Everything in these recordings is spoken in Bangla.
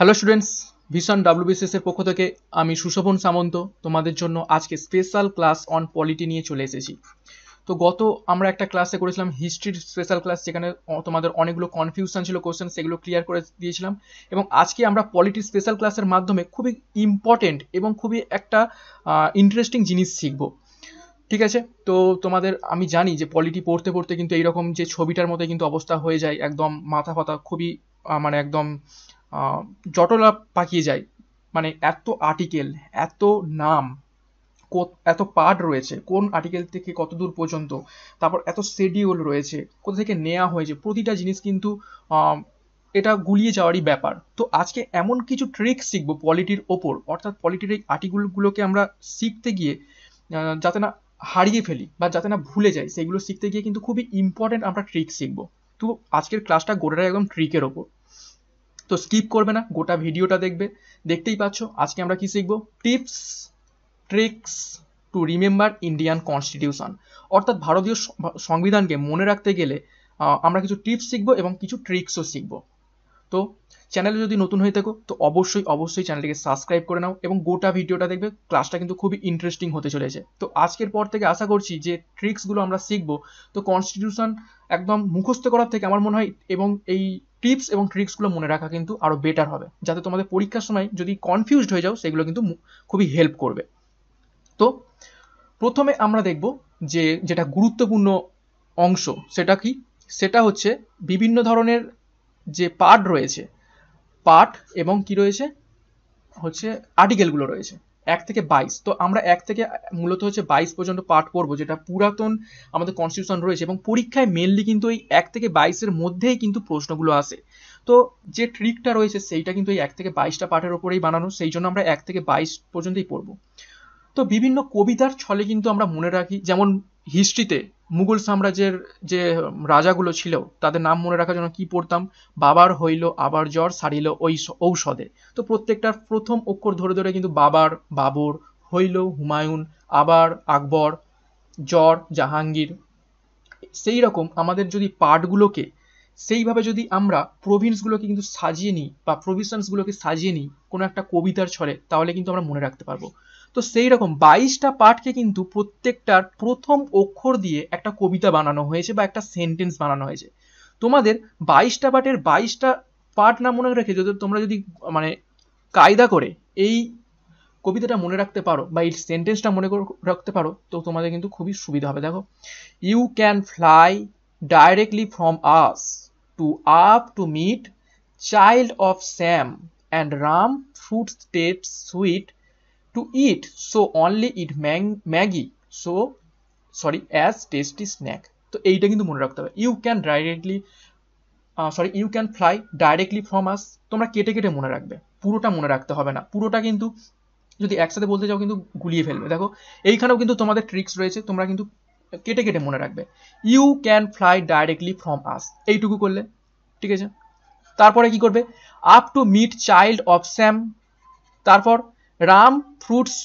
হ্যালো স্টুডেন্টস ভীষণ ডাব্লিউবিসিএস এর পক্ষ থেকে আমি সুশোভন সামন্ত তোমাদের জন্য আজকে স্পেশাল ক্লাস অন পলিটি নিয়ে চলে এসেছি তো গত আমরা একটা ক্লাসে করেছিলাম হিস্ট্রির স্পেশাল ক্লাস যেখানে তোমাদের অনেকগুলো কনফিউশন ছিল কোয়েশ্চেন সেগুলো ক্লিয়ার করে দিয়েছিলাম এবং আজকে আমরা পলিটির স্পেশাল ক্লাসের মাধ্যমে খুবই ইম্পর্টেন্ট এবং খুবই একটা ইন্টারেস্টিং জিনিস শিখবো ঠিক আছে তো তোমাদের আমি জানি যে পলিটি পড়তে পড়তে কিন্তু এইরকম যে ছবিটার মতো কিন্তু অবস্থা হয়ে যায় একদম মাথা ফাতা খুবই মানে একদম জটলা পাকিয়ে যায় মানে এত আর্টিকেল এত নাম এত পার্ট রয়েছে কোন আর্টিকেল থেকে কত দূর পর্যন্ত তারপর এত শেডিউল রয়েছে কোথা থেকে নেওয়া হয়েছে প্রতিটা জিনিস কিন্তু এটা গুলিয়ে যাওয়ারই ব্যাপার তো আজকে এমন কিছু ট্রিক শিখবো পলিটির ওপর অর্থাৎ পলিটির এই আর্টিকেলগুলোকে আমরা শিখতে গিয়ে যাতে না হারিয়ে ফেলি বা যাতে না ভুলে যাই সেগুলো শিখতে গিয়ে কিন্তু খুবই ইম্পর্টেন্ট আমরা ট্রিক শিখবো তো আজকের ক্লাসটা গোটাটাই একদম ট্রিকের ওপর তো স্কিপ করবে না গোটা ভিডিওটা দেখবে দেখতেই পাচ্ছ আজকে আমরা কি শিখব tips tricks to remember Indian constitution অর্থাৎ ভারতীয় সংবিধানকে মনে রাখতে গেলে আমরা কিছু টিপস শিখবো এবং কিছু ট্রিক্সও শিখব তো চ্যানেলে যদি নতুন হয়ে থাকো তো অবশ্যই অবশ্যই চ্যানেলটিকে সাবস্ক্রাইব করে নাও এবং গোটা ভিডিওটা দেখবে ক্লাসটা কিন্তু খুবই ইন্টারেস্টিং হতে চলেছে তো আজকের পর থেকে আশা করছি যে ট্রিক্সগুলো আমরা শিখবো তো কনস্টিটিউশন একদম মুখস্থ করার থেকে আমার মনে হয় এবং এই টিপস এবং ট্রিক্সগুলো মনে রাখা কিন্তু আরও বেটার হবে যাতে তোমাদের পরীক্ষার সময় যদি কনফিউজড হয়ে যাও সেগুলো কিন্তু খুবই হেল্প করবে তো প্রথমে আমরা দেখব যে যেটা গুরুত্বপূর্ণ অংশ সেটা কি সেটা হচ্ছে বিভিন্ন ধরনের যে পার্ট রয়েছে পার্ট এবং কি রয়েছে হচ্ছে আর্টিকেলগুলো রয়েছে এক থেকে বাইশ তো আমরা এক থেকে মূলত হচ্ছে বাইশ পর্যন্ত পাঠ পড়বো যেটা পুরাতন আমাদের কনস্টিটিউশন রয়েছে এবং পরীক্ষায় মেনলি কিন্তু এই এক থেকে বাইশের মধ্যেই কিন্তু প্রশ্নগুলো আসে তো যে ট্রিকটা রয়েছে সেইটা কিন্তু এই এক থেকে বাইশটা পাঠের ওপরেই বানানো সেই জন্য আমরা এক থেকে বাইশ পর্যন্তই পড়বো তো বিভিন্ন কবিতার ছলে কিন্তু আমরা মনে রাখি যেমন হিস্ট্রিতে মুঘল সাম্রাজ্যের যে রাজাগুলো ছিল তাদের নাম মনে রাখার জন্য কি পড়তাম বাবার হইল আবার জ্বর সারিল ওই ঔষধে তো প্রত্যেকটার প্রথম অক্ষর ধরে ধরে কিন্তু বাবার বাবর হইল হুমায়ুন আবার আকবর জ্বর জাহাঙ্গীর সেই রকম আমাদের যদি পার্টগুলোকে সেইভাবে যদি আমরা প্রভিন্সগুলোকে কিন্তু সাজিয়ে নিই বা প্রভিশনসগুলোকে সাজিয়ে নিই কোনো একটা কবিতার ছলে তাহলে কিন্তু আমরা মনে রাখতে পারবো তো সেই রকম বাইশটা পার্টকে কিন্তু প্রত্যেকটার প্রথম অক্ষর দিয়ে একটা কবিতা বানানো হয়েছে বা একটা সেন্টেন্স বানানো হয়েছে তোমাদের বাইশটা পার্টের বাইশটা পার্ট না মনে রেখে যদি তোমরা যদি মানে কায়দা করে এই কবিতাটা মনে রাখতে পারো বা এই সেন্টেন্সটা মনে রাখতে পারো তো তোমাদের কিন্তু খুবই সুবিধা হবে দেখো you can fly directly from us to up to meet child of Sam and Ram fruit state sweet to eat so only eat Maggi so sorry as tasty snack তো এইটা কিন্তু মনে রাখতে হবে you can directly sorry you can fly directly from us তোমরা কেটে কেটে মনে রাখবে পুরোটা মনে রাখতে হবে না পুরোটা কিন্তু যদি একসাথে বলতে চাও কিন্তু গুলিয়ে ফেলবে দেখো এইখানেও কিন্তু তোমাদের ট্রিক্স রয়েছে তোমরা কিন্তু কেটে কেটে মনে রাখবে you can fly directly from us এইটুকু করলে ঠিক আছে তারপরে কি করবে up to meet child of Sam তারপর Ram fruits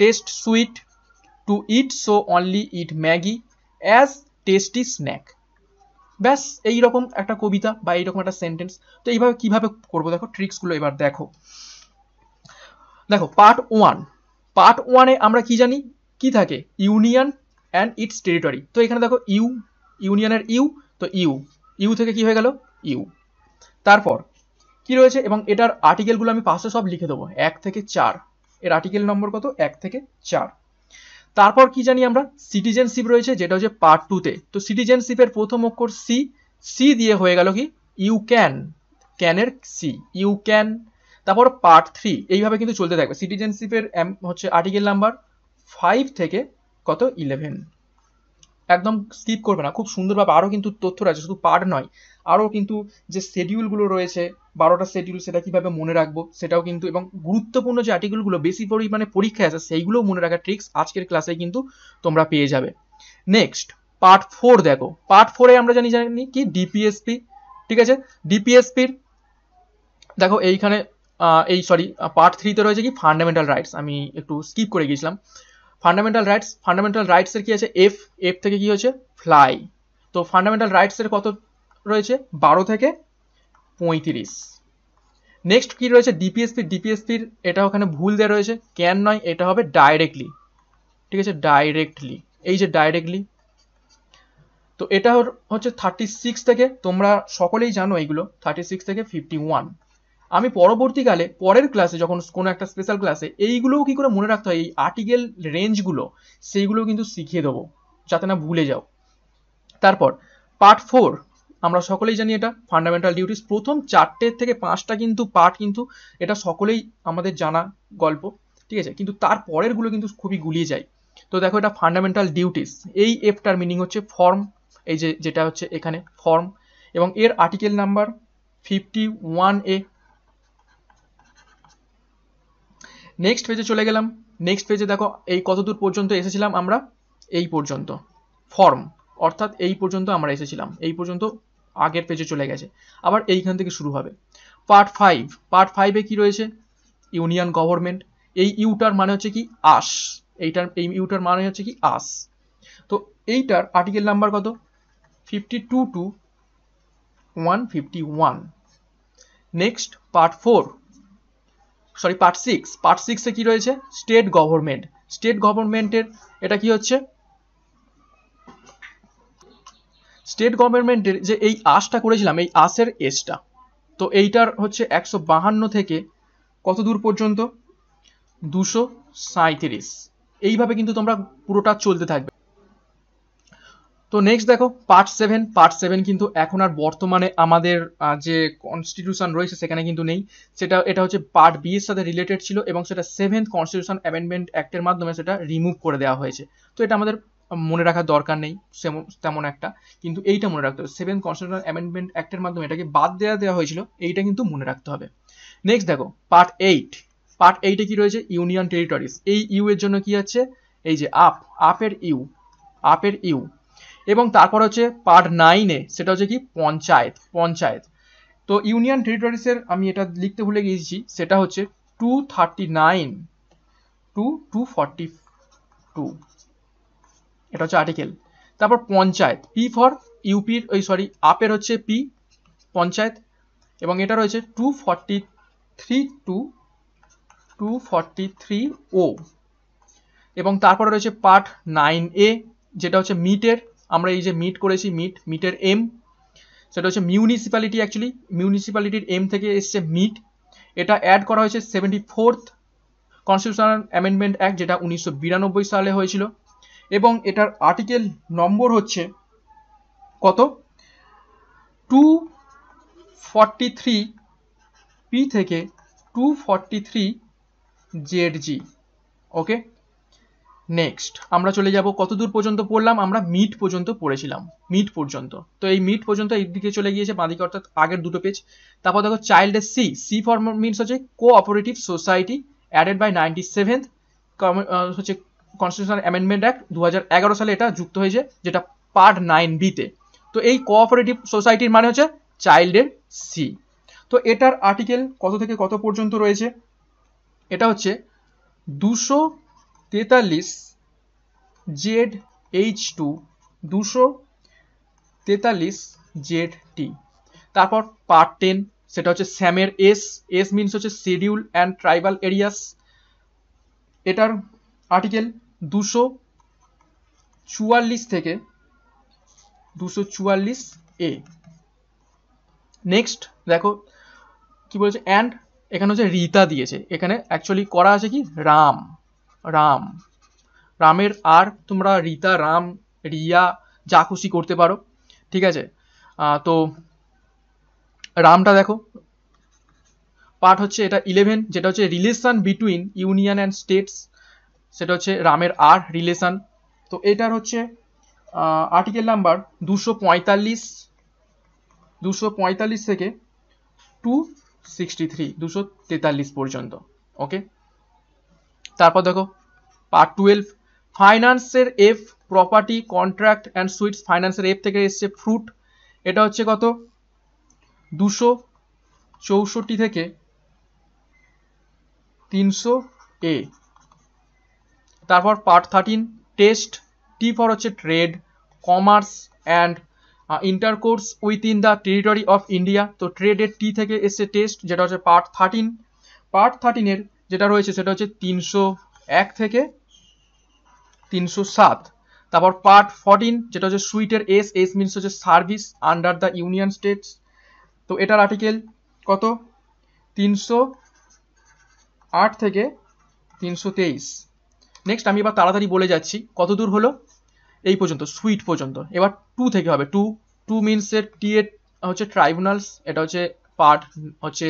test sweet to eat so only eat Maggi as tasty snack ব্যাস এইরকম একটা কবিতা বা এইরকম একটা সেন্টেন্স তো এইভাবে কিভাবে করবো দেখো ট্রিক্সগুলো এবার দেখো দেখো পার্ট ওয়ান পার্ট ওয়ানে আমরা কি জানি কি থাকে ইউনিয়ন অ্যান্ড ইটস টেরিটরি তো এখানে দেখো ইউ ইউনিয়নের ইউ তো ইউ ইউ থেকে কি হয়ে গেল ইউ তারপর কি রয়েছে এবং এটার আর্টিকেলগুলো আমি পাশে সব লিখে দেবো এক থেকে চার এর আর্টিকেল নম্বর কত এক থেকে চার তারপর কি জানি আমরা সিটিজেনশিপ রয়েছে যেটা হচ্ছে পার্ট টুতে তো সিটিজেনশিপের প্রথম অক্ষর সি সি দিয়ে হয়ে গেল কি ইউ ক্যান ক্যানের সি ইউ ক্যান তারপর পার্ট থ্রি এইভাবে কিন্তু চলতে থাকবে সিটিজেনশিপের হচ্ছে আর্টিকেল নাম্বার ফাইভ থেকে কত ইলেভেন একদম স্কিপ করবে না খুব সুন্দরভাবে আরও কিন্তু তথ্য রয়েছে শুধু পার্ট নয় আরও কিন্তু যে শেডিউলগুলো রয়েছে বারোটা শেডিউল সেটা কিভাবে মনে রাখবো সেটাও কিন্তু এবং গুরুত্বপূর্ণ যে আর্টিকেলগুলো বেশি পরিমাণে পরীক্ষায় আসে সেইগুলোও মনে রাখার ট্রিক্স আজকের ক্লাসে কিন্তু তোমরা পেয়ে যাবে নেক্সট পার্ট ফোর দেখো পার্ট ফোরে আমরা জানি জানি কি ডিপিএসপি ঠিক আছে ডিপিএসপির দেখো এইখানে এই সরি পার্ট থ্রিতে রয়েছে কি ফান্ডামেন্টাল রাইটস আমি একটু স্কিপ করে গিয়েছিলাম ফান্ডামেন্টাল রাইটস ফান্ডামেন্টাল রাইটসের কি আছে এফ এফ থেকে কি হচ্ছে ফ্লাই তো ফান্ডামেন্টাল রাইটসের কত রয়েছে বারো থেকে পঁয়ত্রিশ নেক্সট কি রয়েছে ডিপিএসপি ডিপিএসপির এটা ওখানে ভুল দেওয়া রয়েছে ক্যান নয় এটা হবে ডাইরেক্টলি ঠিক আছে ডাইরেক্টলি এই যে ডাইরেক্টলি তো এটা হচ্ছে থার্টি সিক্স থেকে তোমরা সকলেই জানো এইগুলো থার্টি সিক্স থেকে ফিফটি ওয়ান আমি পরবর্তীকালে পরের ক্লাসে যখন কোনো একটা স্পেশাল ক্লাসে এইগুলোও কি করে মনে রাখতে হয় এই আর্টিকেল রেঞ্জগুলো সেইগুলো কিন্তু শিখিয়ে দেবো যাতে না ভুলে যাও তারপর পার্ট ফোর আমরা সকলেই জানি এটা ফান্ডামেন্টাল ডিউটিস প্রথম চারটে থেকে পাঁচটা কিন্তু পার্ট কিন্তু এটা সকলেই আমাদের জানা গল্প ঠিক আছে কিন্তু তার পরেরগুলো কিন্তু খুবই গুলিয়ে যায় তো দেখো এটা ফান্ডামেন্টাল ডিউটিস এই এফটার মিনিং হচ্ছে ফর্ম এই যে যেটা হচ্ছে এখানে ফর্ম এবং এর article number fifty one A next পেজে চলে গেলাম নেক্সট পেজে দেখো এই কতদূর পর্যন্ত এসেছিলাম আমরা এই পর্যন্ত ফর্ম অর্থাৎ এই পর্যন্ত আমরা এসেছিলাম এই পর্যন্ত আগের পেজে চলে গেছে আবার এইখান থেকে শুরু হবে পার্ট ফাইভ পার্ট ফাইভে কি রয়েছে ইউনিয়ন গভর্নমেন্ট এই ইউটার মানে হচ্ছে কি আস এইটার এই ইউটার মানে হচ্ছে কি আস তো এইটার আর্টিকেল নাম্বার কত fifty two two one fifty one next part four sorry part six part সিক্সে কী রয়েছে স্টেট গভর্নমেন্ট স্টেট গভর্নমেন্টের এটা কি হচ্ছে স্টেট গভর্নমেন্টের যে এই আশটা করেছিলাম এই আশের এসটা তো এইটার হচ্ছে একশো বাহান্ন থেকে কত দূর পর্যন্ত দুশো সাঁইত্রিশ এইভাবে কিন্তু তোমরা পুরোটা চলতে থাকবে তো নেক্সট দেখো পার্ট সেভেন পার্ট সেভেন কিন্তু এখন আর বর্তমানে আমাদের যে কনস্টিটিউশন রয়েছে সেখানে কিন্তু নেই সেটা এটা হচ্ছে পার্ট বি এর সাথে রিলেটেড ছিল এবং সেটা সেভেন্থ কনস্টিটিউশন অ্যামেন্ডমেন্ট অ্যাক্টের মাধ্যমে সেটা রিমুভ করে দেওয়া হয়েছে তো এটা আমাদের মনে রাখার দরকার নেই তেমন একটা কিন্তু এইটা মনে রাখতে হবে সেভেন কনস্টিটিউশনাল অ্যামেন্ডমেন্ট অ্যাক্টের মাধ্যমে এটাকে বাদ দেওয়া দেওয়া হয়েছিল এইটা কিন্তু মনে রাখতে হবে নেক্সট দেখো পার্ট এইট পার্ট এইটে কি রয়েছে ইউনিয়ন টেরিটরিজ এই ইউ এর জন্য কি আছে এই যে আপ আপের ইউ আপের ইউ এবং তারপর হচ্ছে পার্ট নাইনে সেটা হচ্ছে কি পঞ্চায়েত পঞ্চায়েত তো ইউনিয়ন টেরিটরিসের আমি এটা লিখতে ভুলে গিয়েছি সেটা হচ্ছে two thirty nine two two forty two এটা হচ্ছে আর্টিকেল তারপর পঞ্চায়েত পি ফর ইউপির ওই সরি আপের হচ্ছে পি পঞ্চায়েত এবং এটা রয়েছে two forty three two two forty three O এবং তারপরে রয়েছে পার্ট নাইন এ যেটা হচ্ছে মিটের আমরা এই যে মিট করেছি মিট মিটের এম সেটা হচ্ছে মিউনিসিপ্যালিটি অ্যাকচুয়ালি মিউনিসিপ্যালিটির এম থেকে এসছে মিট এটা অ্যাড করা হয়েছে seventy fourth constitutional amendment act যেটা উনিশশো সালে হয়েছিল এবং এটার আর্টিকেল নম্বর হচ্ছে কত টু ফর্টি থ্রি পি থেকে two forty three Z G okay next আমরা চলে যাব কত দূর পর্যন্ত পড়লাম আমরা মিট পর্যন্ত পড়েছিলাম মিট পর্যন্ত তো এই মিট পর্যন্ত এই দিকে চলে গিয়েছে বাঁদিকে অর্থাৎ আগের দুটো পেজ তারপর দেখো child C C for means হচ্ছে cooperative society added by ninety seventh হচ্ছে কনস্টিটিউশন অ্যামেন্ডমেন্ট অ্যাক্ট দু সালে এটা যুক্ত হয়েছে যেটা পার্ট নাইন বিতে তো এই কোঅপারেটিভ সোসাইটির মানে হচ্ছে চাইল্ডের সি তো এটার আর্টিকেল কত থেকে কত পর্যন্ত রয়েছে এটা হচ্ছে দুশো তেতাল্লিশ জেড এইচ টু দুশো তেতাল্লিশ জেড টি তারপর পার্ট টেন সেটা হচ্ছে স্যামের এস এস মিনস হচ্ছে শিডিউল অ্যান্ড ট্রাইবাল এরিয়াস এটার আর্টিকেল দুশো চুয়াল্লিশ থেকে দুশো চুয়াল্লিশ এ নেক্সট দেখো কি বলেছে অ্যান্ড এখানে হচ্ছে রীতা দিয়েছে এখানে অ্যাকচুয়ালি করা আছে কি রাম রাম রামের আর তোমরা রীতা রাম রিয়া যা খুশি করতে পারো ঠিক আছে তো রামটা দেখো পার্ট হচ্ছে এটা ইলেভেন যেটা হচ্ছে relation between union and states সেটা হচ্ছে রামের আর রিলেশান তো এটার হচ্ছে আর্টিকেল নাম্বার দুশো পঁয়তাল্লিশ দুশো পঁয়তাল্লিশ থেকে টু সিক্সটি থ্রি দুশো তেতাল্লিশ পর্যন্ত ওকে তারপর দেখো পার্ট টুয়েলভ ফাইন্যান্সের F property contract and sweets ফাইন্যান্সের এফ থেকে এসছে ফ্রুট এটা হচ্ছে কত দুশো চৌষট্টি থেকে তিনশো এ তারপর part thirteen test T for হচ্ছে trade commerce and intercourse with in the territory of India তো ট্রেডের টি থেকে এসছে টেস্ট যেটা হচ্ছে পার্ট থার্টিন পার্ট থার্টিনের যেটা রয়েছে সেটা হচ্ছে তিনশো এক থেকে তিনশো সাত তারপর পার্ট ফর্টিন যেটা হচ্ছে সুইটের এস এস মিনস হচ্ছে service under the union states তো এটার আর্টিকেল কত তিনশো আট থেকে তিনশো তেইশ নেক্সট আমি এবার তাড়াতাড়ি বলে যাচ্ছি কত দূর হলো এই পর্যন্ত সুইট পর্যন্ত এবার টু থেকে হবে টু টু মিনসের টি এ হচ্ছে ট্রাইব্যুনালস এটা হচ্ছে পার্ট হচ্ছে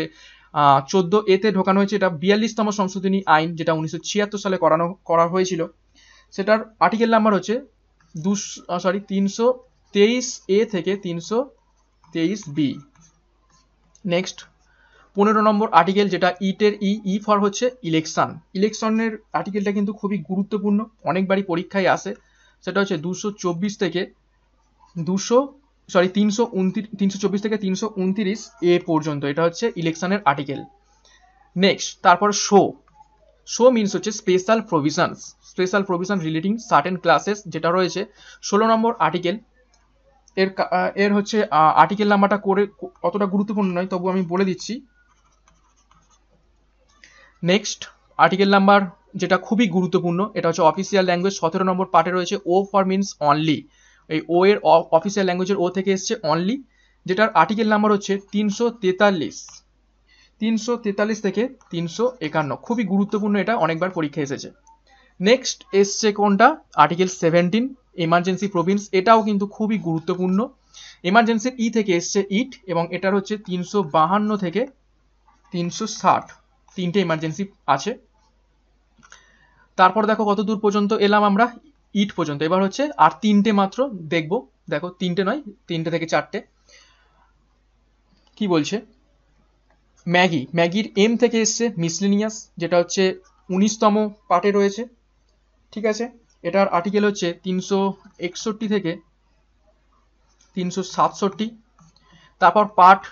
চোদ্দো এতে ঢোকানো হয়েছে এটা বিয়াল্লিশতম সংশোধনী আইন যেটা উনিশশো ছিয়াত্তর সালে করানো করা হয়েছিল সেটার আর্টিকেল নাম্বার হচ্ছে দু সরি তিনশো তেইশ এ থেকে তিনশো তেইশ বি নেক্সট পনেরো নম্বর আর্টিকেল যেটা ইটের ই ই e ফর হচ্ছে ইলেকশন ইলেকশনের আর্টিকেলটা কিন্তু খুবই গুরুত্বপূর্ণ অনেকবারই পরীক্ষায় আসে সেটা হচ্ছে দুশো চব্বিশ থেকে দুশো সরি তিনশো উনত্রিশ তিনশো চব্বিশ থেকে তিনশো উনত্রিশ এ পর্যন্ত এটা হচ্ছে ইলেকশনের আর্টিকেল নেক্সট তারপর শো শো মিনস হচ্ছে special provisions special provision relating certain classes যেটা রয়েছে ষোলো নম্বর আর্টিকেল এর এর হচ্ছে আর্টিকেল নাম্বারটা করে অতটা গুরুত্বপূর্ণ নয় তবু আমি বলে দিচ্ছি নেক্সট আর্টিকেল নাম্বার যেটা খুবই গুরুত্বপূর্ণ এটা হচ্ছে অফিসিয়াল ল্যাঙ্গুয়েজ সতেরো নম্বর পার্টে রয়েছে ও ফর মিনস অনলি এই ও এর অফিসিয়াল ল্যাঙ্গুয়েজের ও থেকে এসছে অনলি যেটার আর্টিকেল নাম্বার হচ্ছে তিনশো তেতাল্লিশ তিনশো তেতাল্লিশ থেকে তিনশো একান্ন খুবই গুরুত্বপূর্ণ এটা অনেকবার পরীক্ষা এসেছে নেক্সট এসছে কোনটা আর্টিকেল সেভেন্টিন এমার্জেন্সি প্রভিন্স এটাও কিন্তু খুবই গুরুত্বপূর্ণ এমার্জেন্সির ই e থেকে এসছে ইট এবং এটার হচ্ছে তিনশো বাহান্ন থেকে তিনশো ষাট তিনটে ইমার্জেন্সি আছে তারপর দেখো কত দূর পর্যন্ত এলাম আমরা ইট পর্যন্ত এবার হচ্ছে আর তিনটে মাত্র দেখব দেখো তিনটে নয় তিনটে থেকে চারটে কি বলছে ম্যাগি ম্যাগির এম থেকে এসছে মিসলিনিয়াস যেটা হচ্ছে উনিশতম পার্টে রয়েছে ঠিক আছে এটার আর্টিকেল হচ্ছে তিনশো একষট্টি থেকে তিনশো সাতষট্টি তারপর পার্ট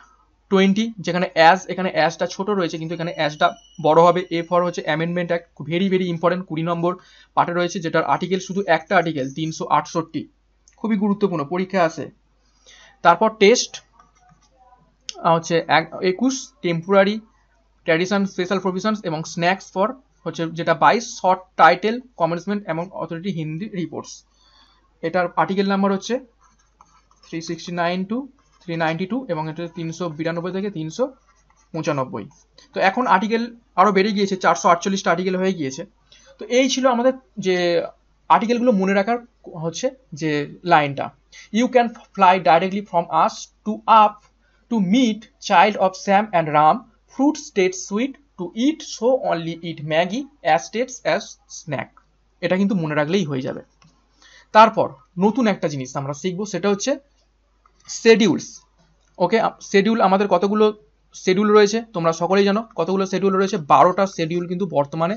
টোয়েন্টি যেখানে অ্যাজ এখানে অ্যাজটা ছোট রয়েছে কিন্তু এখানে অ্যাজটা বড় হবে এ ফর হচ্ছে amendment act very very important কুড়ি নম্বর পার্টে রয়েছে যেটার আর্টিকেল শুধু একটা আর্টিকেল তিনশো আটষট্টি খুবই গুরুত্বপূর্ণ পরীক্ষা আছে তারপর টেস্ট হচ্ছে একুশ টেম্পোরারি ট্র্যাডিশন স্পেশাল প্রভিশনস এবং স্ন্যাক্স ফর হচ্ছে যেটা বাইশ শর্ট টাইটেল কমেন্সমেন্ট এবং অথরিটি হিন্দি রিপোর্টস এটার আর্টিকেল নাম্বার হচ্ছে three sixty nine two three ninety two এবং এটা তিনশো বিরানব্বই থেকে তিনশো পঁচানব্বই তো এখন আর্টিকেল আরও বেড়ে গিয়েছে চারশো আটচল্লিশটা আর্টিকেল হয়ে গিয়েছে তো এই ছিল আমাদের যে আর্টিকেলগুলো মনে রাখার হচ্ছে যে লাইনটা you can fly directly from us to up to meet child of Sam and Ram fruit state sweet to eat so only eat Maggi as states as snack এটা কিন্তু মনে রাখলেই হয়ে যাবে তারপর নতুন একটা জিনিস আমরা শিখবো সেটা হচ্ছে শেডিউলস ওকে শেডিউল আমাদের কতগুলো শেডিউল রয়েছে তোমরা সকলেই জানো কতগুলো শেডিউল রয়েছে বারোটা শেডিউল কিন্তু বর্তমানে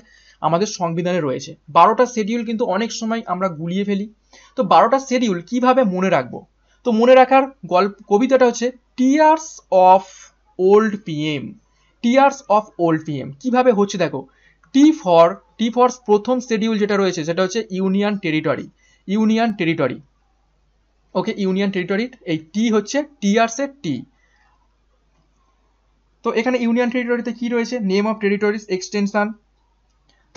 আমাদের সংবিধানে রয়েছে বারোটা শেডিউল কিন্তু অনেক সময় আমরা গুলিয়ে ফেলি তো বারোটা শেডিউল কিভাবে মনে রাখবো তো মনে রাখার গল্প কবিতাটা হচ্ছে tears of old PM tears of old PM কিভাবে হচ্ছে দেখো টি ফর টি ফর প্রথম শেডিউল যেটা রয়েছে সেটা হচ্ছে union territory union territory okay union টেরিটরির এই টি হচ্ছে টিআরসের টি তো এখানে ইউনিয়ন টেরিটরিতে কি রয়েছে নেম অফ টেরিটরিজ এক্সটেনশন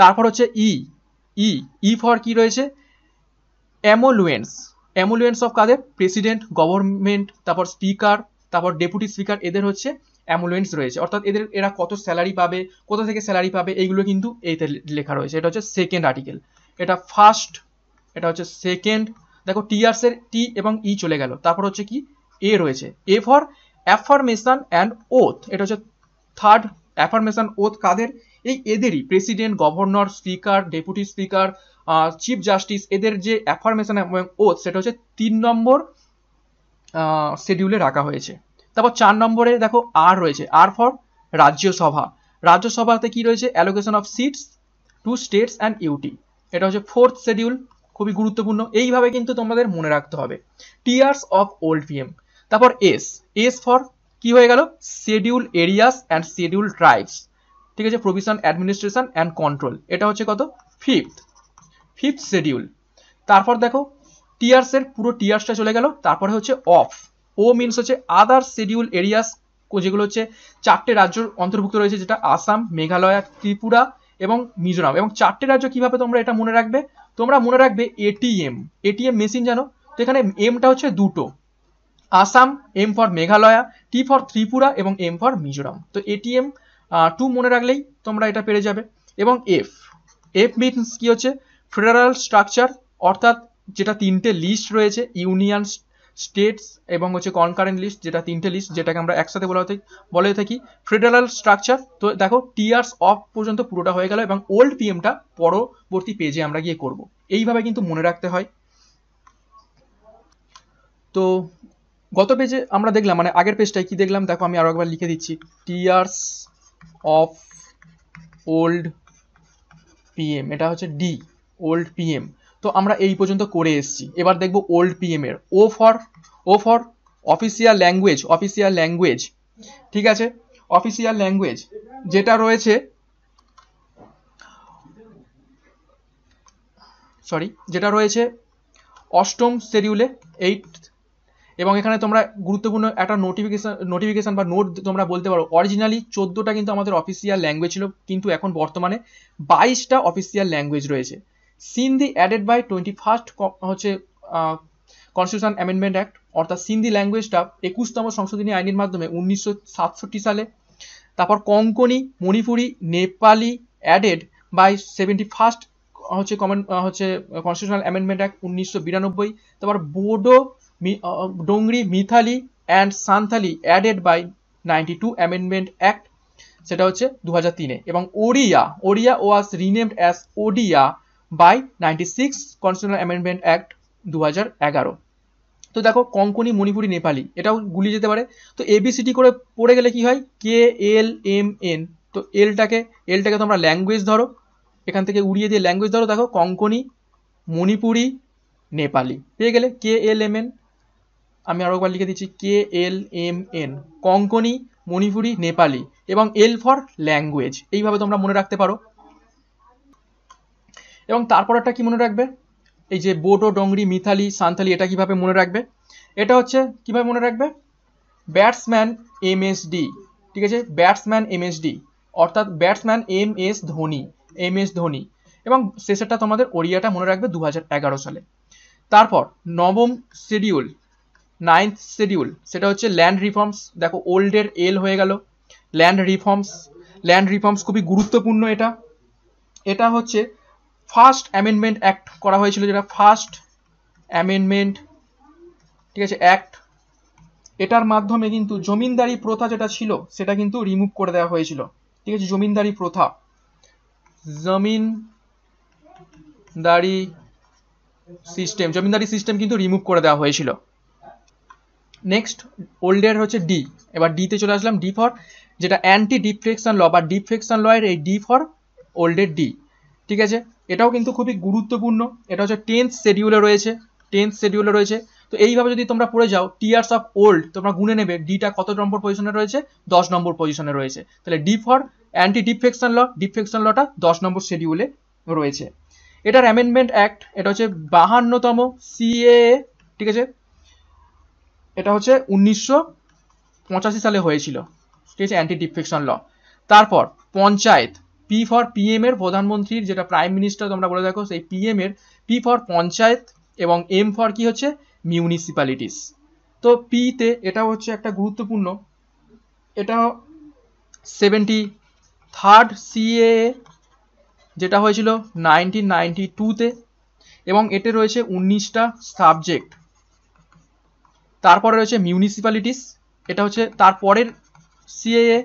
তারপর হচ্ছে ই ই ই ফর কি রয়েছে অ্যামোলুয়েন্স অ্যামোলুয়েন্স অফ কাদের প্রেসিডেন্ট গভর্নমেন্ট তারপর স্পিকার তারপর ডেপুটি স্পিকার এদের হচ্ছে অ্যামোলুয়েন্স রয়েছে অর্থাৎ এদের এরা কত স্যালারি পাবে কোথা থেকে স্যালারি পাবে এইগুলো কিন্তু এইতে লেখা রয়েছে এটা হচ্ছে সেকেন্ড আর্টিকেল এটা ফার্স্ট এটা হচ্ছে সেকেন্ড দেখো টিআরস এর টি এবং ই e চলে গেল তারপর হচ্ছে কি এ রয়েছে A for affirmation and oath এটা হচ্ছে থার্ড অ্যাফার্মেশন ওথ কাদের এই এদেরই president governor speaker deputy speaker chief justice এদের যে অ্যাফার্মেশন এবং ওথ সেটা হচ্ছে তিন নম্বর শেডিউলে রাখা হয়েছে তারপর চার নম্বরে দেখো আর রয়েছে আর ফর রাজ্যসভা রাজ্যসভাতে কি রয়েছে allocation of seats to states and UT এটা হচ্ছে ফোর্থ শেডিউল খুবই গুরুত্বপূর্ণ এইভাবে কিন্তু তোমাদের মনে রাখতে হবে টিয়ার্স অফ ওল্ড পিএম তারপর এস এস ফর কি হয়ে গেল schedule areas and schedule tribes ঠিক আছে প্রভিশন অ্যাডমিনিস্ট্রেশন অ্যান্ড কন্ট্রোল এটা হচ্ছে কত ফিফথ ফিফথ শেডিউল তারপর দেখো টিয়ার্সের পুরো টিয়ার্সটা চলে গেল তারপরে হচ্ছে অফ ও মিনস হচ্ছে আদার শেডিউল এরিয়াস যেগুলো হচ্ছে চারটে রাজ্যর অন্তর্ভুক্ত রয়েছে যেটা আসাম মেঘালয় ত্রিপুরা এবং মিজোরাম এবং চারটে রাজ্য কিভাবে তোমরা এটা মনে রাখবে তোমরা মনে রাখবে এটিএম এটিএম মেশিন জানো তো এখানে এমটা হচ্ছে দুটো Assam M for Meghalaya T for Tripura এবং এম ফর মিজোরাম তো এটিএম টু মনে রাখলেই তোমরা এটা পেরে যাবে এবং এফ এফ মিনস কী হচ্ছে ফেডারাল স্ট্রাকচার অর্থাৎ যেটা তিনটে লিস্ট রয়েছে ইউনিয়ন স্টেটস এবং হচ্ছে কনকারেন্ট লিস্ট যেটা তিনটে লিস্ট যেটাকে আমরা একসাথে বলা থাকি বলে থাকি ফেডারাল স্ট্রাকচার তো দেখো টিয়ার্স অফ পর্যন্ত পুরোটা হয়ে গেল এবং ওল্ড পিএমটা পরবর্তী পেজে আমরা গিয়ে করব এইভাবে কিন্তু মনে রাখতে হয় তো গত পেজে আমরা দেখলাম মানে আগের পেজটায় কি দেখলাম দেখো আমি আরো একবার লিখে দিচ্ছি টিয়ার্স অফ ওল্ড পিএম এটা হচ্ছে ডি ওল্ড পিএম তো আমরা এই পর্যন্ত করে এসেছি এবার দেখবো ওল্ড পিএম এর O for O for official language official language ঠিক আছে অফিসিয়াল ল্যাঙ্গুয়েজ যেটা রয়েছে সরি যেটা রয়েছে অষ্টম শেডিউলে এইট এবং এখানে তোমরা গুরুত্বপূর্ণ একটা নোটিফিকেশান নোটিফিকেশান বা নোট তোমরা বলতে পারো অরিজিনালি চোদ্দোটা কিন্তু আমাদের অফিসিয়াল ল্যাঙ্গুয়েজ ছিল কিন্তু এখন বর্তমানে বাইশটা অফিসিয়াল ল্যাঙ্গুয়েজ রয়েছে Sindhi added by twenty first হচ্ছে কনস্টিটিউশন অ্যামেন্ডমেন্ট অ্যাক্ট অর্থাৎ সিন্ধি ল্যাঙ্গুয়েজটা একুশতম সংশোধনী আইনের মাধ্যমে উনিশশো সাতষট্টি সালে তারপর Konkani Manipuri Nepali added by seventy first হচ্ছে কমেন্ট হচ্ছে কনস্টিটিউশনাল অ্যামেন্ডমেন্ট অ্যাক্ট উনিশশো বিরানব্বই তারপর Bodo Dogri Maithili and Santhali added by ninety two amendment act সেটা হচ্ছে দু হাজার তিনে এবং Oriya Oriya was renamed as Odia by ninety six constitutional amendment act দু তো দেখো কঙ্কনি মণিপুরি নেপালি এটাও গুলি যেতে পারে তো এবিসিটি করে পড়ে গেলে কি হয় কে এল এম এন তো এলটাকে এলটাকে তোমরা ল্যাঙ্গুয়েজ ধরো এখান থেকে উড়িয়ে দিয়ে ল্যাঙ্গুয়েজ ধরো দেখো কঙ্কনি মণিপুরি নেপালি পেয়ে গেলে কে এল এম এন আমি আরও একবার লিখে দিচ্ছি K L M N Konkani Manipuri Nepali এবং এল ফর ল্যাঙ্গুয়েজ এইভাবে তোমরা মনে রাখতে পারো এবং তারপর একটা কি মনে রাখবে এই যে বোডো ডংরি মিথালি সান্থালি এটা কিভাবে মনে রাখবে এটা হচ্ছে কিভাবে মনে রাখবে ব্যাটসম্যান এম এস ডি ঠিক আছে ব্যাটসম্যান এম এস ডি অর্থাৎ batsman M S Dhoni M S Dhoni এবং শেষেরটা তোমাদের ওড়িয়াটা মনে রাখবে দু এগারো সালে তারপর নবম শিডিউল নাইন্থ শিডিউল সেটা হচ্ছে ল্যান্ড রিফর্মস দেখো ওল্ডের এল হয়ে গেল ল্যান্ড রিফর্মস ল্যান্ড রিফর্মস খুবই গুরুত্বপূর্ণ এটা এটা হচ্ছে ফার্স্ট অ্যামেন্ডমেন্ট অ্যাক্ট করা হয়েছিল যেটা ফার্স্ট অ্যামেন্ডমেন্ট ঠিক আছে অ্যাক্ট এটার মাধ্যমে কিন্তু জমিনদারি প্রথা যেটা ছিল সেটা কিন্তু রিমুভ করে দেওয়া হয়েছিল ঠিক আছে জমিনদারি প্রথা জমিনদারি সিস্টেম জমিনদারি সিস্টেম কিন্তু রিমুভ করে দেওয়া হয়েছিল নেক্সট ওল্ডের হচ্ছে ডি এবার ডিতে চলে আসলাম ডি ফর যেটা অ্যান্টি ডিফ্লেকশন ল বা ডিফ্লেকশন লয়ের এই ডি ফর ওল্ডের ডি ঠিক আছে এটাও কিন্তু খুবই গুরুত্বপূর্ণ এটা হচ্ছে টেন্থ শেডিউলে রয়েছে টেন্থ শেডিউলে রয়েছে তো এইভাবে যদি তোমরা পড়ে যাও টিয়ার্স অফ ওল্ড তোমরা গুনে নেবে ডিটা কত নম্বর পজিশনে রয়েছে দশ নম্বর পজিশনে রয়েছে তাহলে D for anti defection law defection লটা দশ নম্বর শেডিউলে রয়েছে এটার অ্যামেন্ডমেন্ট অ্যাক্ট এটা হচ্ছে বাহান্নতম সিএ ঠিক আছে এটা হচ্ছে উনিশশো পঁচাশি সালে হয়েছিল ঠিক আছে অ্যান্টি ডিফেকশন ল তারপর পঞ্চায়েত পি ফর পিএম এর প্রধানমন্ত্রীর যেটা প্রাইম মিনিস্টার তোমরা বলে দেখো সেই পিএম এর পি ফর পঞ্চায়েত এবং এম ফর কি হচ্ছে মিউনিসিপ্যালিটিস তো পিতে এটা হচ্ছে একটা গুরুত্বপূর্ণ এটা সেভেন্টি থার্ড সিএ যেটা হয়েছিল নাইনটিন নাইনটি টুতে এবং এতে রয়েছে উনিশটা সাবজেক্ট তারপরে রয়েছে মিউনিসিপ্যালিটিস এটা হচ্ছে তারপরের সিএএ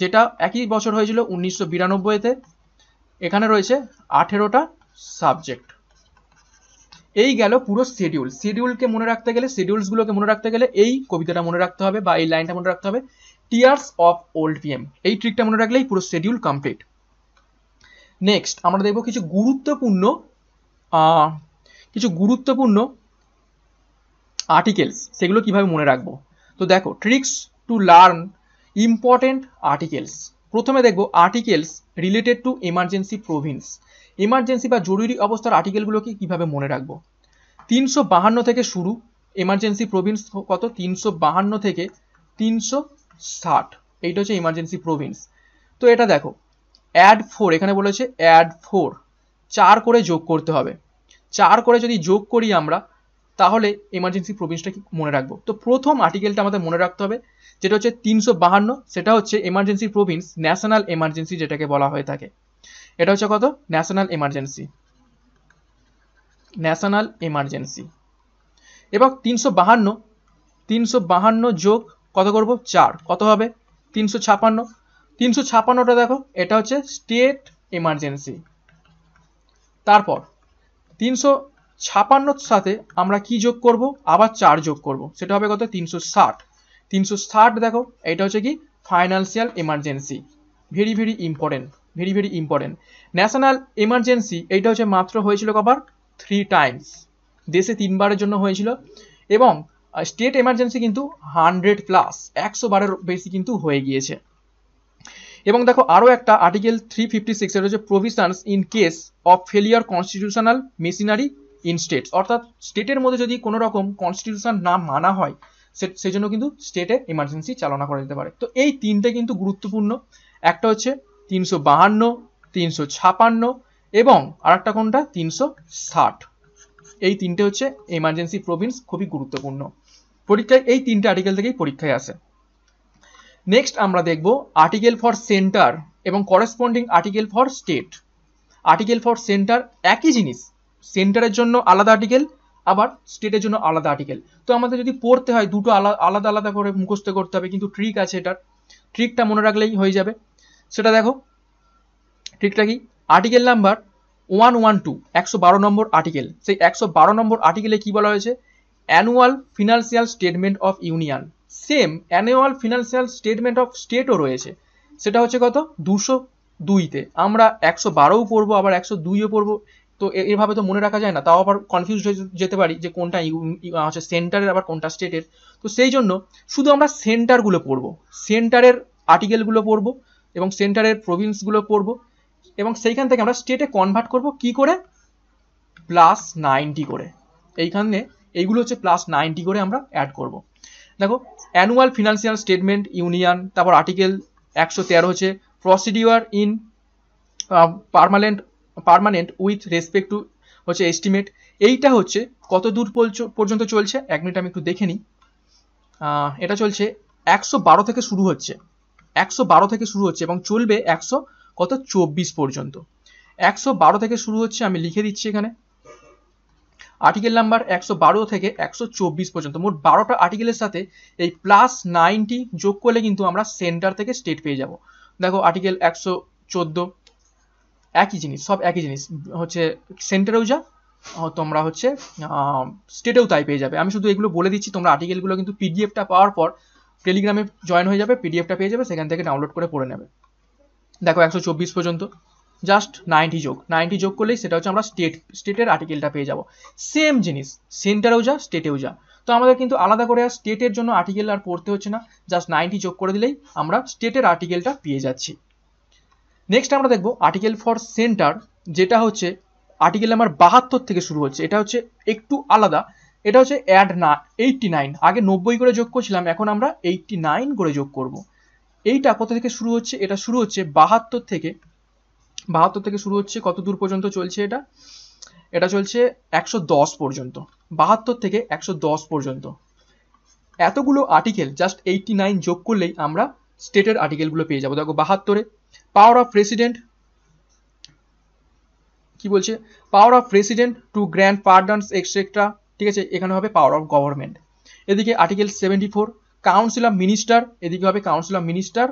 যেটা একই বছর হয়েছিল উনিশশো বিরানব্বইতে এখানে রয়েছে আঠেরোটা সাবজেক্ট এই গেল পুরো শিডিউল শিডিউলকে মনে রাখতে গেলে শিডিউলসগুলোকে মনে রাখতে গেলে এই কবিতাটা মনে রাখতে হবে বা এই লাইনটা মনে রাখতে হবে টিয়ার্স অফ ওল্ড পিএম এই ট্রিকটা মনে রাখলেই পুরো শিডিউল কমপ্লিট নেক্সট আমরা দেখব কিছু গুরুত্বপূর্ণ কিছু গুরুত্বপূর্ণ আর্টিকেলস সেগুলো কিভাবে মনে রাখবো তো দেখো tricks to learn important articles প্রথমে দেখব articles related to emergency provinces emergency বা জরুরি অবস্থার আর্টিকেলগুলোকে কিভাবে মনে রাখবো তিনশো বাহান্ন থেকে শুরু এমার্জেন্সি প্রভিন্স কত তিনশো বাহান্ন থেকে তিনশো ষাট এইটা হচ্ছে ইমার্জেন্সি প্রভিন্স তো এটা দেখো অ্যাড ফোর এখানে বলেছে অ্যাড ফোর চার করে যোগ করতে হবে চার করে যদি যোগ করি আমরা তাহলে এমার্জেন্সি প্রভিশনটা কি মনে রাখবো তো প্রথম আর্টিকেলটা আমাদের মনে রাখতে হবে যেটা হচ্ছে তিনশো বাহান্ন সেটা হচ্ছে এমার্জেন্সি প্রভিন্স ন্যাশনাল এমার্জেন্সি যেটাকে বলা হয়ে থাকে এটা হচ্ছে কত ন্যাশনাল এমার্জেন্সি ন্যাশনাল এমার্জেন্সি এবং তিনশো বাহান্ন তিনশো বাহান্ন যোগ কত করব চার কত হবে তিনশো ছাপান্ন তিনশো ছাপান্নটা দেখো এটা হচ্ছে স্টেট এমার্জেন্সি তারপর তিনশো ছাপান্নর সাথে আমরা কি যোগ করব আবার চার যোগ করব সেটা হবে কত তিনশো ষাট তিনশো ষাট দেখো এটা হচ্ছে কি financial emergency very very important very very important national emergency এইটা হচ্ছে মাত্র হয়েছিল কবার থ্রি টাইমস দেশে তিনবারের জন্য হয়েছিল এবং স্টেট এমার্জেন্সি কিন্তু হান্ড্রেড প্লাস একশো বারের বেশি কিন্তু হয়ে গিয়েছে এবং দেখো আরও একটা আর্টিকেল থ্রি ফিফটি সিক্সের হচ্ছে provisions in case of failure constitutional machinery in states অর্থাৎ স্টেটের মধ্যে যদি কোনো রকম কনস্টিটিউশন না মানা হয় সেই জন্য কিন্তু স্টেটে ইমার্জেন্সি চালনা করা যেতে পারে তো এই তিনটে কিন্তু গুরুত্বপূর্ণ একটা হচ্ছে তিনশো বাহান্ন তিনশো ছাপান্ন এবং আরেকটা কোনটা তিনশো ষাট এই তিনটে হচ্ছে এমার্জেন্সি প্রভিন্স খুবই গুরুত্বপূর্ণ পরীক্ষায় এই তিনটে আর্টিকেল থেকেই পরীক্ষায় আসে নেক্সট আমরা দেখব আর্টিকেল ফর সেন্টার এবং corresponding article for state article for centre একই জিনিস সেন্টারের জন্য আলাদা আর্টিকেল আবার স্টেটের জন্য আলাদা আর্টিকেল তো আমাদের যদি পড়তে হয় দুটো আলাদা আলাদা করে মুখস্থ করতে হবে কিন্তু ট্রিক আছে এটার ট্রিকটা মনে রাখলেই হয়ে যাবে সেটা দেখো ট্রিকটা কি article number one one two একশো বারো নম্বর আর্টিকেল সেই একশো বারো নম্বর আর্টিকেলে কী বলা হয়েছে annual financial statement of union same annual financial statement of স্টেটও রয়েছে সেটা হচ্ছে কত দুশো দুইতে আমরা একশো বারোও পড়বো আবার একশো দুইও পড়বো তো এভাবে তো মনে রাখা যায় না তাও আবার কনফিউজ হয়ে যেতে পারি যে কোনটা হচ্ছে সেন্টারের আবার কোনটা স্টেটের তো সেই জন্য শুধু আমরা সেন্টারগুলো পড়ব সেন্টারের আর্টিকেলগুলো পড়ব এবং সেন্টারের প্রভিন্সগুলো পড়ব এবং সেইখান থেকে আমরা স্টেটে কনভার্ট করব কি করে প্লাস নাইনটি করে এইখানে এইগুলো হচ্ছে প্লাস নাইনটি করে আমরা অ্যাড করব দেখো অ্যানুয়াল ফিনান্সিয়াল স্টেটমেন্ট ইউনিয়ন তারপর আর্টিকেল একশো তেরো হচ্ছে procedure in permanent permanent with respect to হচ্ছে এস্টিমেট এইটা হচ্ছে কত দূর পর্যন্ত চলছে এক মিনিট আমি একটু দেখে নিই এটা চলছে একশো বারো থেকে শুরু হচ্ছে একশো বারো থেকে শুরু হচ্ছে এবং চলবে একশো কত চব্বিশ পর্যন্ত একশো বারো থেকে শুরু হচ্ছে আমি লিখে দিচ্ছি এখানে আর্টিকেল নাম্বার একশো বারো থেকে একশো চব্বিশ পর্যন্ত মোট বারোটা আর্টিকেলের সাথে এই প্লাস নাইনটি যোগ করলে কিন্তু আমরা সেন্টার থেকে স্টেট পেয়ে যাব দেখো আর্টিকেল একশো চোদ্দো একই জিনিস সব একই জিনিস হচ্ছে সেন্টারেও যা তোমরা হচ্ছে স্টেটেও তাই পেয়ে যাবে আমি শুধু এগুলো বলে দিচ্ছি তোমরা আর্টিকেলগুলো কিন্তু পিডিএফটা পাওয়ার পর টেলিগ্রামে জয়েন হয়ে যাবে পিডিএফটা পেয়ে যাবে সেখান থেকে ডাউনলোড করে পড়ে নেবে দেখো একশো চব্বিশ পর্যন্ত জাস্ট নাইনটি যোগ নাইনটি যোগ করলেই সেটা হচ্ছে আমরা স্টেট স্টেটের আর্টিকেলটা পেয়ে যাব সেম জিনিস সেন্টারেও যা স্টেটেও যা তো আমাদের কিন্তু আলাদা করে আর স্টেটের জন্য আর্টিকেল আর পড়তে হচ্ছে না জাস্ট নাইনটি যোগ করে দিলেই আমরা স্টেটের আর্টিকেলটা পেয়ে যাচ্ছি নেক্সট আমরা দেখব আর্টিকেল ফর সেন্টার যেটা হচ্ছে আর্টিকেল নাম্বার বাহাত্তর থেকে শুরু হচ্ছে এটা হচ্ছে একটু আলাদা এটা হচ্ছে অ্যাড না এইটটি নাইন আগে নব্বই করে যোগ করছিলাম এখন আমরা এইটটি নাইন করে যোগ করব। এইটা কত থেকে শুরু হচ্ছে এটা শুরু হচ্ছে বাহাত্তর থেকে বাহাত্তর থেকে শুরু হচ্ছে কত দূর পর্যন্ত চলছে এটা এটা চলছে একশো দশ পর্যন্ত বাহাত্তর থেকে একশো দশ পর্যন্ত এতগুলো আর্টিকেল জাস্ট এইটটি নাইন যোগ করলেই আমরা স্টেটের আর্টিকেলগুলো পেয়ে যাবো দেখো বাহাত্তরে পাওয়ার অফ প্রেসিডেন্ট কি বলছে power of president to grand pardons etcetera ঠিক আছে এখানে হবে পাওয়ার অফ গভর্নমেন্ট এদিকে article seventy four council of minister এদিকে হবে council of minister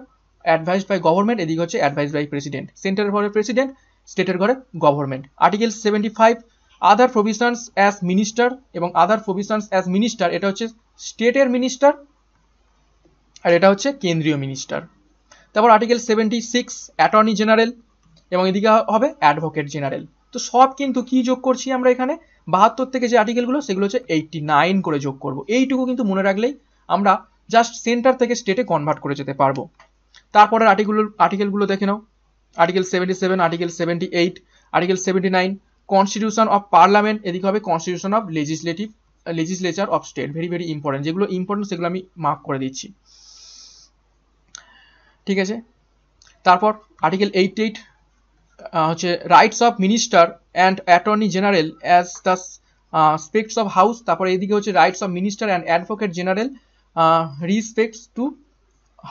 advice by government এদিকে হচ্ছে অ্যাডভাইস বাই প্রেসিডেন্ট সেন্টারের ঘরে প্রেসিডেন্ট স্টেটের ঘরে government article seventy five other provisions as minister এবং আদার প্রভিশনস অ্যাজ মিনিস্টার এটা হচ্ছে স্টেটের মিনিস্টার আর এটা হচ্ছে কেন্দ্রীয় মিনিস্টার তারপর article seventy six attorney general এবং এদিকে হবে অ্যাডভোকেট জেনারেল তো সব কিন্তু কি যোগ করছি আমরা এখানে বাহাত্তর থেকে যে আর্টিকেলগুলো সেগুলো হচ্ছে এইটটি নাইন করে যোগ করব এইটুকু কিন্তু মনে রাখলেই আমরা জাস্ট সেন্টার থেকে স্টেটে কনভার্ট করে যেতে পারবো তারপরের আর্টিকেল আর্টিকেলগুলো দেখে নাও article seventy seven article seventy eight article seventy nine constitution of parliament এদিকে হবে constitution of legislative legislature of state very very important যেগুলো ইম্পর্টেন্ট সেগুলো আমি মার্ক করে দিচ্ছি ঠিক আছে তারপর আর্টিকেল এইট এইট হচ্ছে rights of minister and attorney general as the respects of house তারপর এদিকে হচ্ছে rights of minister and advocate general respects to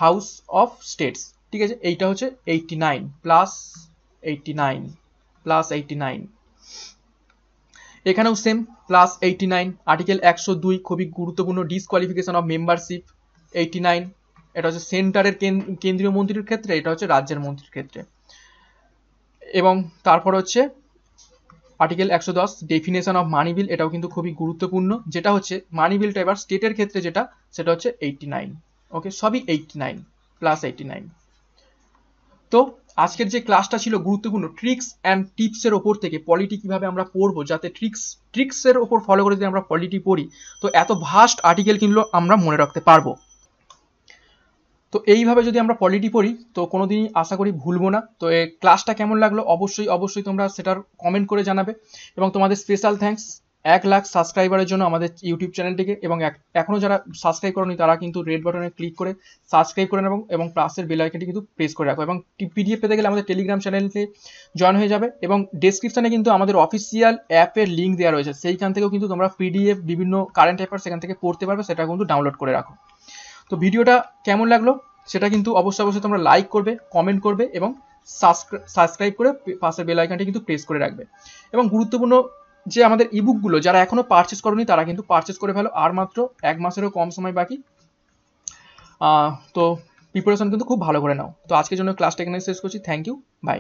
house of states ঠিক আছে এইটা হচ্ছে eighty nine plus eighty nine plus eighty nine এখানেও same plus eighty nine article একশো দুই খুবই গুরুত্বপূর্ণ disqualification of membership eighty nine এটা হচ্ছে সেন্টারের কেন্দ্রীয় মন্ত্রীর ক্ষেত্রে এটা হচ্ছে রাজ্যের মন্ত্রীর ক্ষেত্রে এবং তারপর হচ্ছে আর্টিকেল একশো দশ ডেফিনেশন অফ মানি বিল এটাও কিন্তু খুবই গুরুত্বপূর্ণ যেটা হচ্ছে মানি বিলটা এবার স্টেটের ক্ষেত্রে যেটা সেটা হচ্ছে এইটটি নাইন ওকে সবই eighty nine plus eighty nine তো আজকের যে ক্লাসটা ছিল গুরুত্বপূর্ণ ট্রিক্স অ্যান্ড টিপসের ওপর থেকে পলিটি কীভাবে আমরা পড়বো যাতে ট্রিক্স ট্রিক্সের ওপর ফলো করে যদি আমরা পলিটি পড়ি তো এত ভাস্ট আর্টিকেল কিনলো আমরা মনে রাখতে পারবো তো এইভাবে যদি আমরা পলিটি পড়ি তো কোনো দিনই আশা করি ভুলবো না তো এই ক্লাসটা কেমন লাগলো অবশ্যই অবশ্যই তোমরা সেটার কমেন্ট করে জানাবে এবং তোমাদের স্পেশাল থ্যাঙ্কস এক লাখ সাবস্ক্রাইবারের জন্য আমাদের ইউটিউব চ্যানেলটিকে এবং এখনও যারা সাবস্ক্রাইব করেনি তারা কিন্তু রেড বাটনে ক্লিক করে সাবস্ক্রাইব করে নেবেন এবং প্লাসের বেল আইকনটি কিন্তু প্রেস করে রাখো এবং পিডিএফ পেতে গেলে আমাদের টেলিগ্রাম চ্যানেলকে জয়েন হয়ে যাবে এবং ডেসক্রিপশানে কিন্তু আমাদের অফিসিয়াল অ্যাপের লিঙ্ক দেওয়া রয়েছে সেইখান থেকেও কিন্তু তোমরা পিডিএফ বিভিন্ন কারেন্ট অ্যাপার সেখান থেকে পড়তে পারবে সেটা কিন্তু ডাউনলোড করে রাখো তো ভিডিওটা কেমন লাগলো সেটা কিন্তু অবশ্যই অবশ্যই তোমরা লাইক করবে কমেন্ট করবে এবং সাবস্ক্রাইব করে পাশের বেল আইকনটি কিন্তু প্রেস করে রাখবে এবং গুরুত্বপূর্ণ যে আমাদের ইবুকগুলো যারা এখনও পারচেস করনি তারা কিন্তু পারচেস করে ফেলো আর মাত্র এক মাসেরও কম সময় বাকি তো প্রিপারেশন কিন্তু খুব ভালো করে নাও তো আজকের জন্য ক্লাসটা এখানে শেষ করছি থ্যাংক ইউ বাই